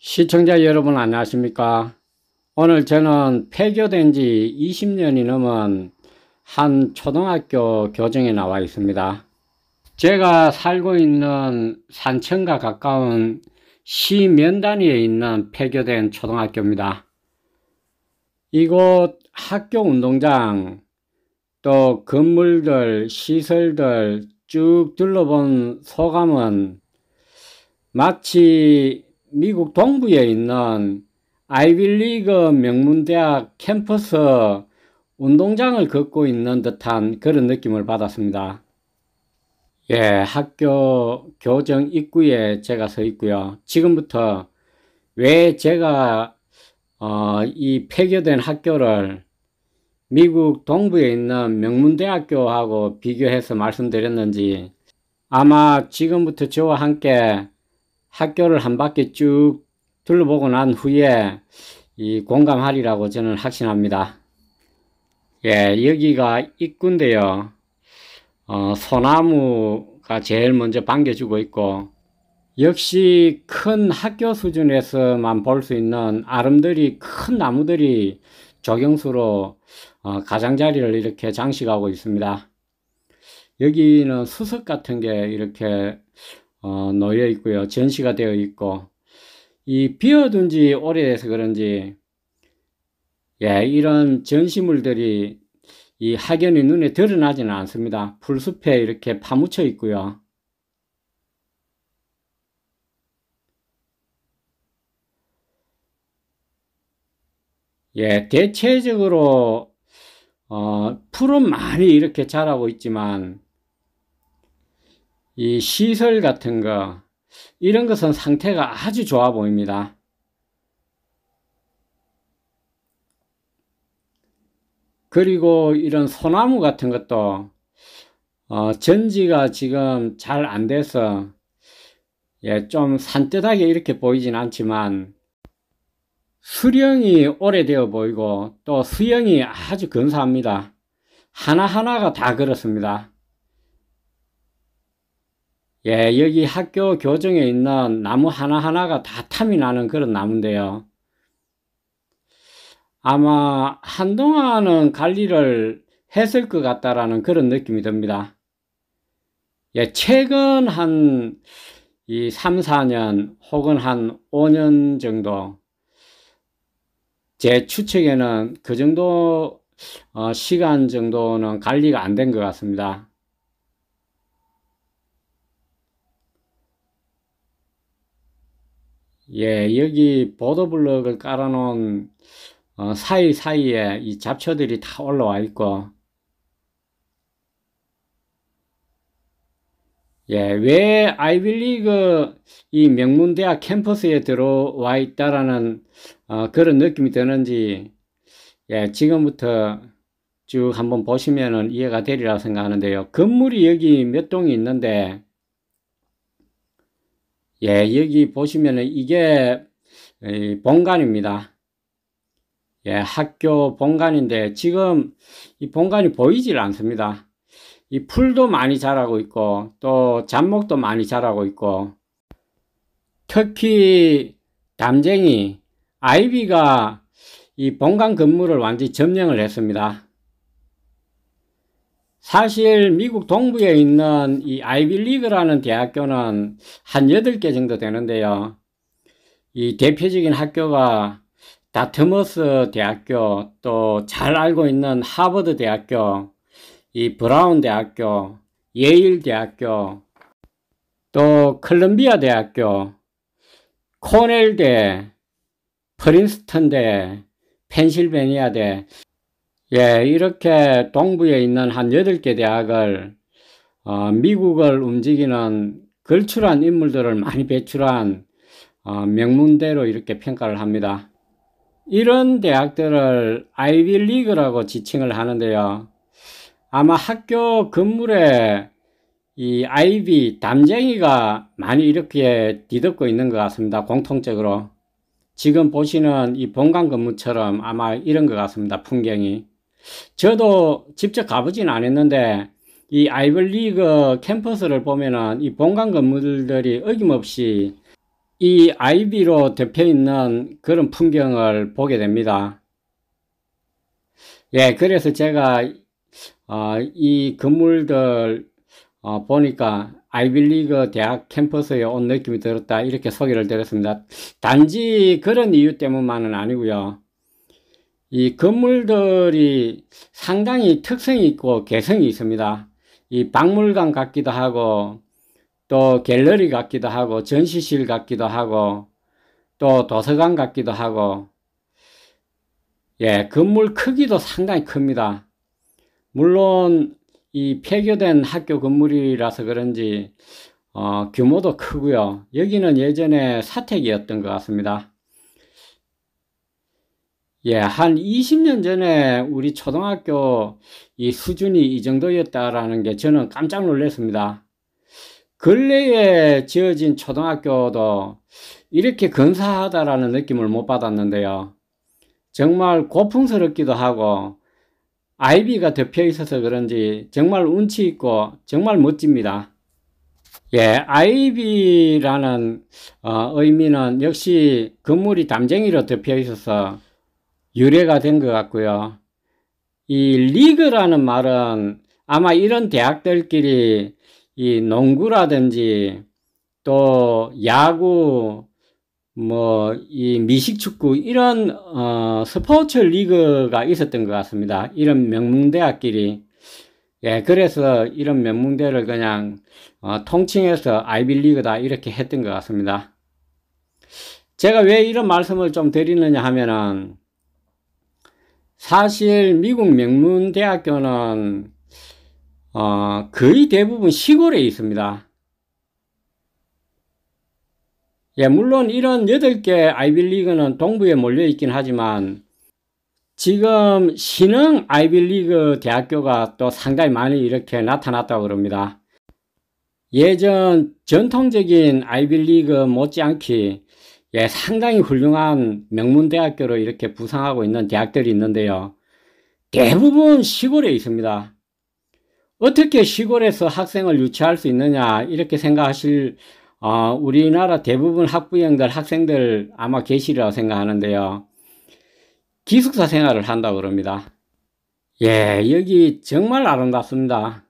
시청자 여러분 안녕하십니까 오늘 저는 폐교된 지 20년이 넘은 한 초등학교 교정에 나와 있습니다 제가 살고 있는 산천과 가까운 시 면단위에 있는 폐교된 초등학교입니다 이곳 학교 운동장 또 건물들 시설들 쭉 둘러본 소감은 마치 미국 동부에 있는 아이빌리그 명문대학 캠퍼스 운동장을 걷고 있는 듯한 그런 느낌을 받았습니다. 예, 학교 교정 입구에 제가 서 있고요. 지금부터 왜 제가 어, 이 폐교된 학교를 미국 동부에 있는 명문대학교하고 비교해서 말씀드렸는지 아마 지금부터 저와 함께 학교를 한 바퀴 쭉 둘러보고 난 후에 이 공감하리라고 저는 확신합니다. 예, 여기가 입구인데요. 어, 소나무가 제일 먼저 반겨주고 있고 역시 큰 학교 수준에서만 볼 수 있는 아름들이 큰 나무들이 조경수로 어, 가장자리를 이렇게 장식하고 있습니다. 여기는 수석 같은 게 이렇게 어, 놓여 있고요. 전시가 되어 있고 이 비어둔 지 오래돼서 그런지 예, 이런 전시물들이 이 학연이 눈에 드러나지는 않습니다. 풀숲에 이렇게 파묻혀 있고요. 예, 대체적으로 어, 풀은 많이 이렇게 자라고 있지만 이 시설 같은 거 이런 것은 상태가 아주 좋아 보입니다. 그리고 이런 소나무 같은 것도 어, 전지가 지금 잘 안 돼서 예, 좀 산뜻하게 이렇게 보이진 않지만 수령이 오래되어 보이고 또 수영이 아주 근사합니다. 하나하나가 다 그렇습니다. 예, 여기 학교 교정에 있는 나무 하나하나가 다 탐이 나는 그런 나무인데요. 아마 한동안은 관리를 했을 것 같다라는 그런 느낌이 듭니다. 예, 최근 한이 3, 4년 혹은 한 5년 정도 제 추측에는 그 정도 어, 시간 정도는 관리가 안 된 것 같습니다. 예, 여기 보도블럭을 깔아놓은 어, 사이사이에 이 잡초들이 다 올라와 있고 예, 왜 아이빌리그 이 명문대학 캠퍼스에 들어와 있다라는 어, 그런 느낌이 드는지 예, 지금부터 쭉 한번 보시면 이해가 되리라 생각하는데요. 건물이 여기 몇 동이 있는데 예, 여기 보시면은 이게 본관입니다. 예, 학교 본관인데 지금 이 본관이 보이질 않습니다. 이 풀도 많이 자라고 있고 또 잡목도 많이 자라고 있고 특히 담쟁이 아이비가 이 본관 건물을 완전히 점령을 했습니다. 사실 미국 동부에 있는 이 아이빌리그라는 대학교는 한8개 정도 되는데요. 이 대표적인 학교가 다트머스 대학교, 또 잘 알고 있는 하버드 대학교, 이 브라운 대학교, 예일 대학교, 또 컬럼비아 대학교, 코넬대, 프린스턴대, 펜실베니아대 예, 이렇게 동부에 있는 한 8개 대학을 어, 미국을 움직이는 걸출한 인물들을 많이 배출한 어, 명문대로 이렇게 평가를 합니다. 이런 대학들을 아이비리그라고 지칭을 하는데요. 아마 학교 건물에 이 아이비 담쟁이가 많이 이렇게 뒤덮고 있는 것 같습니다. 공통적으로. 지금 보시는 이 본관 건물처럼 아마 이런 것 같습니다. 풍경이. 저도 직접 가보진 않았는데 이 아이벌리그 캠퍼스를 보면은 이 본관 건물들이 어김없이 이 아이비로 덮여 있는 그런 풍경을 보게 됩니다. 예, 그래서 제가 어, 이 건물들 어, 보니까 아이빌리그 대학 캠퍼스에 온 느낌이 들었다 이렇게 소개를 드렸습니다. 단지 그런 이유 때문만은 아니고요. 이 건물들이 상당히 특성이 있고 개성이 있습니다. 이 박물관 같기도 하고 또 갤러리 같기도 하고 전시실 같기도 하고 또 도서관 같기도 하고 예 건물 크기도 상당히 큽니다. 물론 이 폐교된 학교 건물이라서 그런지 어, 규모도 크고요. 여기는 예전에 사택이었던 것 같습니다. 예, 한 20년 전에 우리 초등학교 이 수준이 이 정도였다라는 게 저는 깜짝 놀랐습니다. 근래에 지어진 초등학교도 이렇게 근사하다라는 느낌을 못 받았는데요. 정말 고풍스럽기도 하고 아이비가 덮여 있어서 그런지 정말 운치 있고 정말 멋집니다. 예, 아이비라는 어, 의미는 역시 건물이 담쟁이로 덮여 있어서 유래가 된 것 같고요. 이 리그라는 말은 아마 이런 대학들끼리 이 농구라든지 또 야구 뭐 이 미식축구 이런 어 스포츠 리그가 있었던 것 같습니다. 이런 명문대학끼리 예 그래서 이런 명문대를 그냥 어 통칭해서 아이빌리그다 이렇게 했던 것 같습니다. 제가 왜 이런 말씀을 좀 드리느냐 하면은 사실 미국 명문 대학교는 어, 거의 대부분 시골에 있습니다. 예, 물론 이런 8개 아이빌리그는 동부에 몰려 있긴 하지만 지금 신흥 아이빌리그 대학교가 또 상당히 많이 이렇게 나타났다고 그럽니다. 예전 전통적인 아이빌리그 못지않게 예, 상당히 훌륭한 명문대학교로 이렇게 부상하고 있는 대학들이 있는데요. 대부분 시골에 있습니다. 어떻게 시골에서 학생을 유치할 수 있느냐 이렇게 생각하실 어, 우리나라 대부분 학부형들 학생들 아마 계시리라고 생각하는데요. 기숙사 생활을 한다고 그럽니다. 예, 여기 정말 아름답습니다.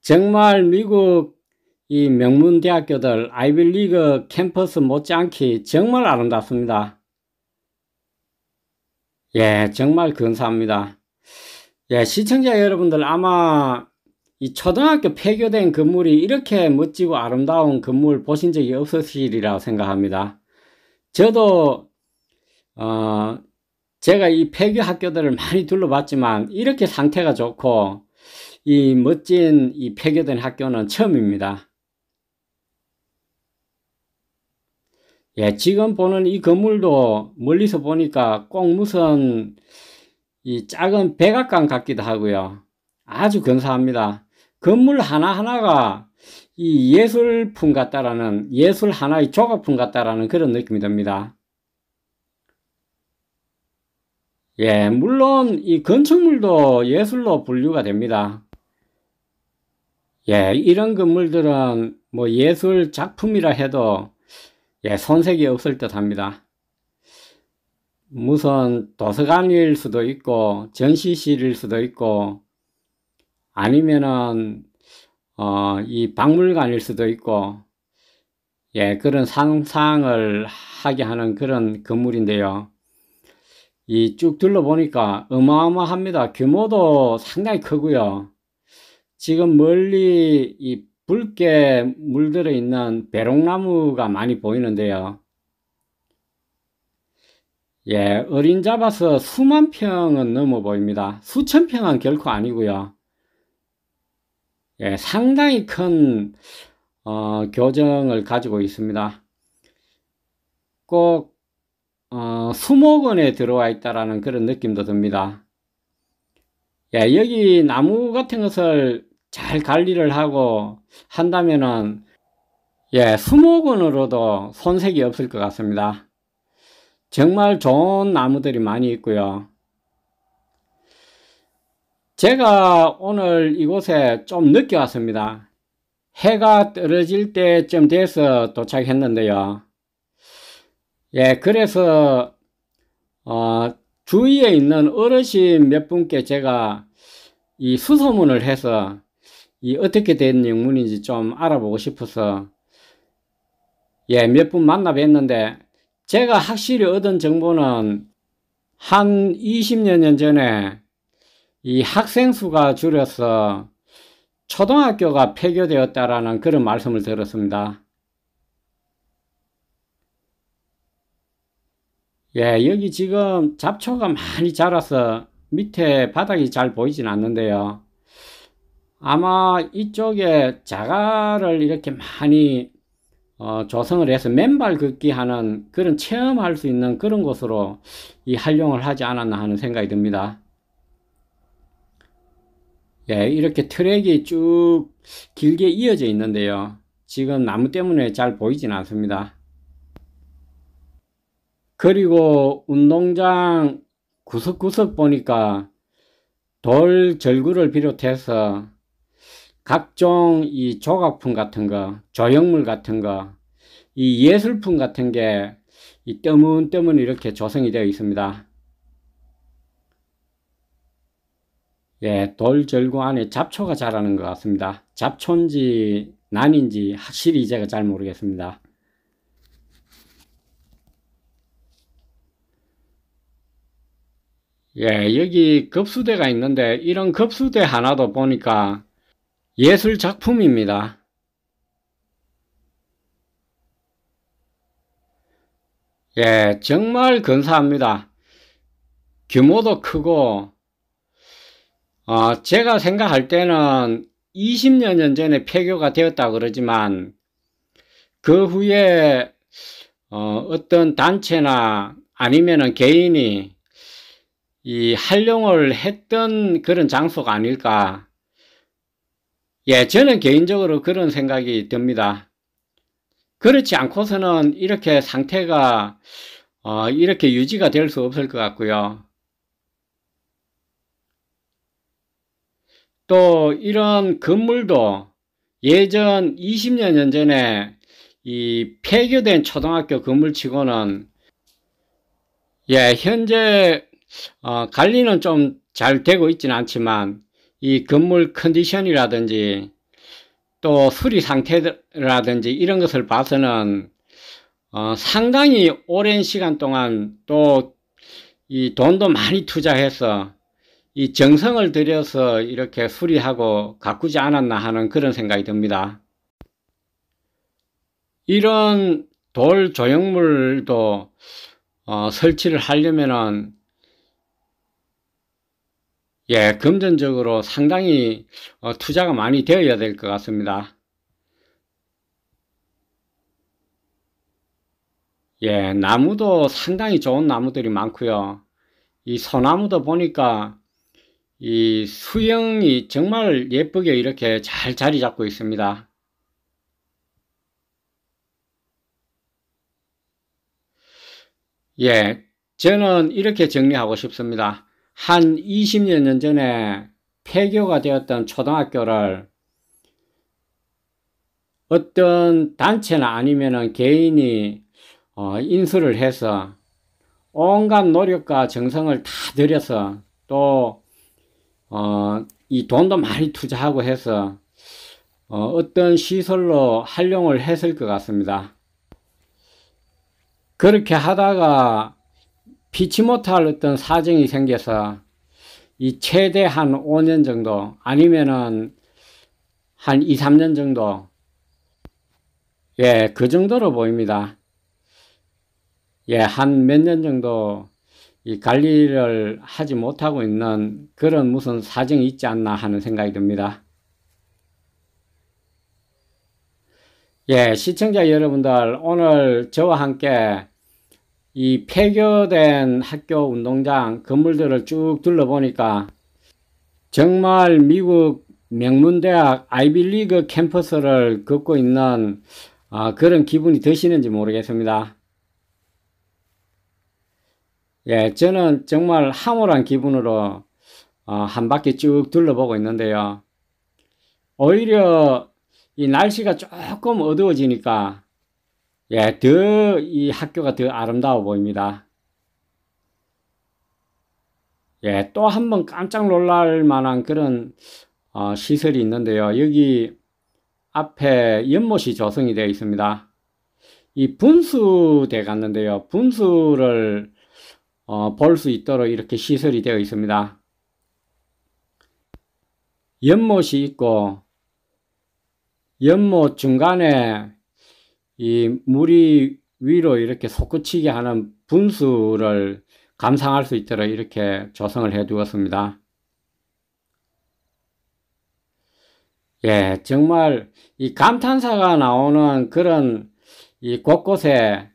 정말 미국 이 명문 대학교들 아이빌리그 캠퍼스 못지않게 정말 아름답습니다. 예, 정말 근사합니다. 예, 시청자 여러분들 아마 이 초등학교 폐교된 건물이 이렇게 멋지고 아름다운 건물 보신 적이 없으시리라 생각합니다. 저도 어 제가 이 폐교 학교들을 많이 둘러봤지만 이렇게 상태가 좋고 이 멋진 이 폐교된 학교는 처음입니다. 예, 지금 보는 이 건물도 멀리서 보니까 꼭 무슨 이 작은 백악관 같기도 하고요. 아주 근사합니다. 건물 하나하나가 이 예술품 같다라는 예술 하나의 조각품 같다라는 그런 느낌이 듭니다. 예, 물론 이 건축물도 예술로 분류가 됩니다. 예, 이런 건물들은 뭐 예술 작품이라 해도 예, 손색이 없을 듯 합니다. 무슨 도서관일 수도 있고 전시실일 수도 있고 아니면은 어, 이 박물관일 수도 있고 예, 그런 상상을 하게 하는 그런 건물인데요. 이 쭉 둘러보니까 어마어마합니다. 규모도 상당히 크고요. 지금 멀리 이 붉게 물들어 있는 배롱나무가 많이 보이는데요. 예, 어린 잡아서 수만 평은 넘어 보입니다. 수천 평은 결코 아니고요. 예, 상당히 큰 어, 교정을 가지고 있습니다. 꼭 어, 수목원에 들어와 있다라는 그런 느낌도 듭니다. 예, 여기 나무 같은 것을 잘 관리를 하고 한다면은 예, 수목원으로도 손색이 없을 것 같습니다. 정말 좋은 나무들이 많이 있고요. 제가 오늘 이곳에 좀 늦게 왔습니다. 해가 떨어질 때쯤 돼서 도착했는데요. 예, 그래서 어, 주위에 있는 어르신 몇 분께 제가 이 수소문을 해서 이 어떻게 된 영문인지 좀 알아보고 싶어서 예, 몇 분 만나 뵀는데 제가 확실히 얻은 정보는 한2 0년 전에 이 학생 수가 줄여서 초등학교가 폐교되었다라는 그런 말씀을 들었습니다. 예, 여기 지금 잡초가 많이 자라서 밑에 바닥이 잘 보이진 않는데요. 아마 이쪽에 자갈을 이렇게 많이 어, 조성을 해서 맨발 걷기 하는 그런 체험할 수 있는 그런 곳으로 이 활용을 하지 않았나 하는 생각이 듭니다. 예, 이렇게 트랙이 쭉 길게 이어져 있는데요. 지금 나무 때문에 잘 보이진 않습니다. 그리고 운동장 구석구석 보니까 돌 절구를 비롯해서 각종 이 조각품 같은 거, 조형물 같은 거, 이 예술품 같은 게 이 뜨문뜨문 이렇게 조성이 되어 있습니다. 예, 돌절구 안에 잡초가 자라는 것 같습니다. 잡초인지 난인지 확실히 제가 잘 모르겠습니다. 예, 여기 급수대가 있는데 이런 급수대 하나도 보니까 예술 작품입니다. 예, 정말 근사합니다. 규모도 크고 어, 제가 생각할 때는 2 0년 전에 폐교가 되었다 고 그러지만 그 후에 어, 어떤 단체나 아니면 개인이 이 활용을 했던 그런 장소가 아닐까 예, 저는 개인적으로 그런 생각이 듭니다. 그렇지 않고서는 이렇게 상태가 어, 이렇게 유지가 될 수 없을 것 같고요. 또 이런 건물도 예전 20년 전에 이 폐교된 초등학교 건물치고는 예 현재 어, 관리는 좀 잘 되고 있지는 않지만 이 건물 컨디션이라든지 또 수리 상태라든지 이런 것을 봐서는 어, 상당히 오랜 시간 동안 또 이 돈도 많이 투자해서 이 정성을 들여서 이렇게 수리하고 가꾸지 않았나 하는 그런 생각이 듭니다. 이런 돌 조형물도 어, 설치를 하려면은 예, 금전적으로 상당히 어, 투자가 많이 되어야 될 것 같습니다. 예, 나무도 상당히 좋은 나무들이 많고요. 이 소나무도 보니까 이 수영이 정말 예쁘게 이렇게 잘 자리 잡고 있습니다. 예, 저는 이렇게 정리하고 싶습니다. 한 20여 년 전에 폐교가 되었던 초등학교를 어떤 단체나 아니면 개인이 어, 인수를 해서 온갖 노력과 정성을 다 들여서 또, 어, 이 돈도 많이 투자하고 해서 어, 어떤 시설로 활용을 했을 것 같습니다. 그렇게 하다가 피치 못할 어떤 사정이 생겨서 이 최대한 5년 정도 아니면은 한 2, 3년 정도 예, 그 정도로 보입니다. 예, 한 몇 년 정도 이 관리를 하지 못하고 있는 그런 무슨 사정이 있지 않나 하는 생각이 듭니다. 예, 시청자 여러분들 오늘 저와 함께 이 폐교된 학교 운동장 건물들을 쭉 둘러보니까 정말 미국 명문대학 아이비리그 캠퍼스를 걷고 있는 아, 그런 기분이 드시는지 모르겠습니다. 예, 저는 정말 황홀한 기분으로 어, 한 바퀴 쭉 둘러보고 있는데요. 오히려 이 날씨가 조금 어두워지니까 예, 더이 학교가 더 아름다워 보입니다. 예, 또 한번 깜짝 놀랄 만한 그런 어, 시설이 있는데요. 여기 앞에 연못이 조성이 되어 있습니다. 이 분수대 갔는데요. 분수를 어, 볼 수 있도록 이렇게 시설이 되어 있습니다. 연못이 있고 연못 중간에 이 물이 위로 이렇게 솟구치게 하는 분수를 감상할 수 있도록 이렇게 조성을 해 두었습니다. 예, 정말 이 감탄사가 나오는 그런 이 곳곳에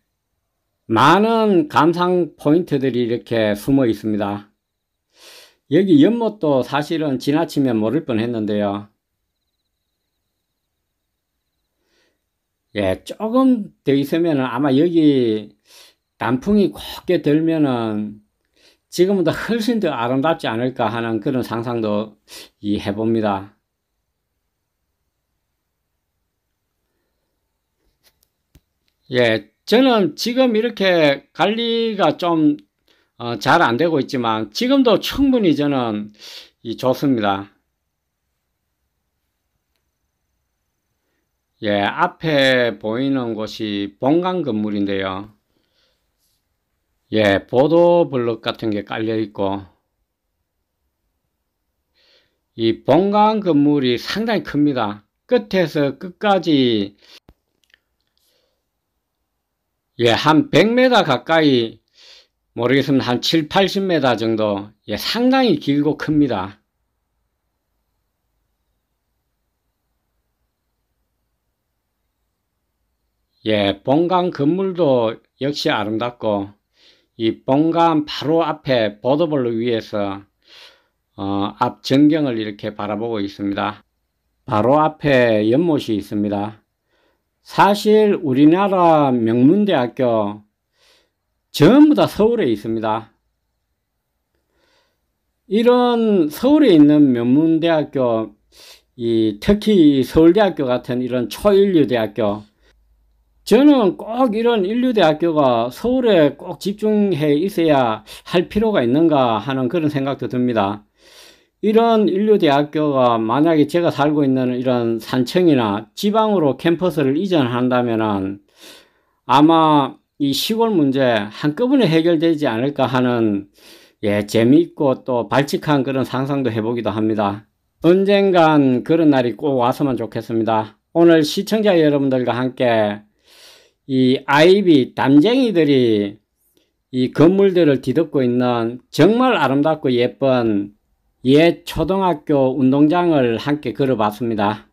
많은 감상 포인트들이 이렇게 숨어 있습니다. 여기 연못도 사실은 지나치면 모를 뻔 했는데요. 예, 조금 더있으면 아마 여기 단풍이 곱게 들면은 지금보다 훨씬 더 아름답지 않을까 하는 그런 상상도 해봅니다. 예, 저는 지금 이렇게 관리가 좀, 어, 잘안 되고 있지만, 지금도 충분히 저는 이 좋습니다. 예, 앞에 보이는 곳이 본관 건물인데요. 예, 보도 블록 같은 게 깔려 있고 이 본관 건물이 상당히 큽니다. 끝에서 끝까지 예, 한 100m 가까이 모르겠습니다. 한 7, 80m 정도 예, 상당히 길고 큽니다. 예, 본관 건물도 역시 아름답고 이 본관 바로 앞에 보도블루 위에서 어, 앞 전경을 이렇게 바라보고 있습니다. 바로 앞에 연못이 있습니다. 사실 우리나라 명문대학교 전부 다 서울에 있습니다. 이런 서울에 있는 명문대학교, 이 특히 서울대학교 같은 이런 초일류대학교 저는 꼭 이런 인류대학교가 서울에 꼭 집중해 있어야 할 필요가 있는가 하는 그런 생각도 듭니다. 이런 인류대학교가 만약에 제가 살고 있는 이런 산청이나 지방으로 캠퍼스를 이전한다면 아마 이 시골 문제 한꺼번에 해결되지 않을까 하는 예, 재미있고 또 발칙한 그런 상상도 해보기도 합니다. 언젠간 그런 날이 꼭 왔으면 좋겠습니다. 오늘 시청자 여러분들과 함께 이 아이비 담쟁이들이 이 건물들을 뒤덮고 있는 정말 아름답고 예쁜 옛 초등학교 운동장을 함께 걸어봤습니다.